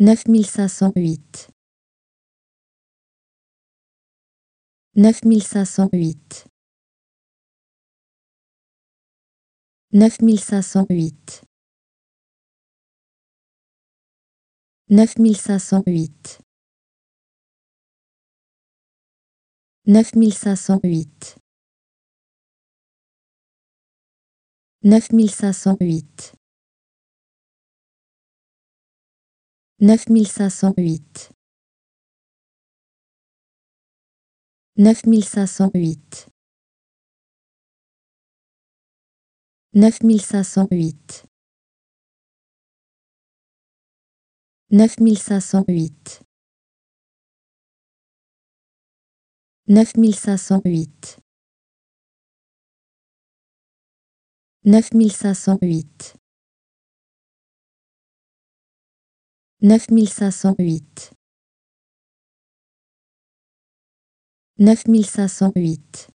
9508 9508 9508 9508 9508 9508 9508 9508 9508 9508 9508 9508 9508 9508